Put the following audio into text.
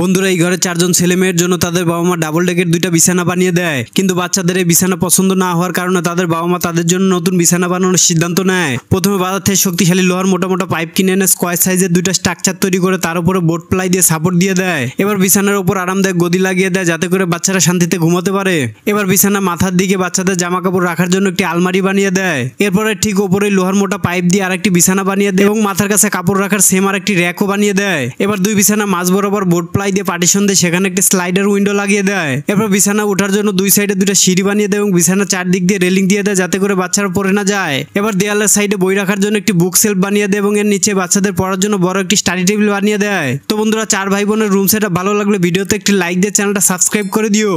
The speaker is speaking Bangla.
বন্ধুরা এই ঘরে চারজন ছেলে মেয়ের জন্য তাদের বাবা মা ডাবল ডেকের দুইটা বিছানা বানিয়ে দেয় কিন্তু বাচ্চাদের এই বিছানা পছন্দ না হওয়ার কারণে তাদের বাবা মা তাদের জন্য নতুন বিছানা বানানোর সিদ্ধান্ত নেয় প্রথমে বাজার থেকে শক্তিশালী লোহার মোটা মোটা পাইপ কিনে এনে স্কোয়ার সাইজের দুইটা স্ট্রাকচার তৈরি করে তার উপরে বোর্ড প্লাই দিয়ে সাপোর্ট দিয়ে দেয় এবার বিছানার উপর আরামদায়ক গদি লাগিয়ে দেয় যাতে করে বাচ্চারা শান্তিতে ঘুমাতে পারে এবার বিছানা মাথার দিকে বাচ্চাদের জামা কাপড় রাখার জন্য একটি আলমারি বানিয়ে দেয় এরপরে ঠিক ওপরে লোহার মোটা পাইপ দিয়ে আরেকটি বিছানা বানিয়ে দেয় এবং মাথার কাছে কাপড় রাখার সেম আর একটি র্যাকও বানিয়ে দেয় এবার দুই বিছানা মাছ বরাবর বোর্ড প্লাই প্লাই দিয়ে পার্টিশন দিয়ে সেখানে একটি স্লাইডার উইন্ডো লাগিয়ে দেয় এরপর বিছানা ওঠার জন্য দুই সাইডে দুটো সিঁড়ি বানিয়ে দেয় এবং বিছানা চারদিক দিয়ে রেলিং দিয়ে দেয় যাতে করে বাচ্চারা পড়ে না যায় এবার দেয়ালের সাইডে বই রাখার জন্য একটি বুক সেলফ বানিয়ে দেয় এবং এর নিচে বাচ্চাদের পড়ার জন্য বড় একটি স্টাডি টেবিল বানিয়ে দেয় তো বন্ধুরা চার ভাই বোনের রুম সেটা ভালো লাগলে ভিডিওতে একটি লাইক দিয়ে চ্যানেলটা সাবস্ক্রাইব করে দিও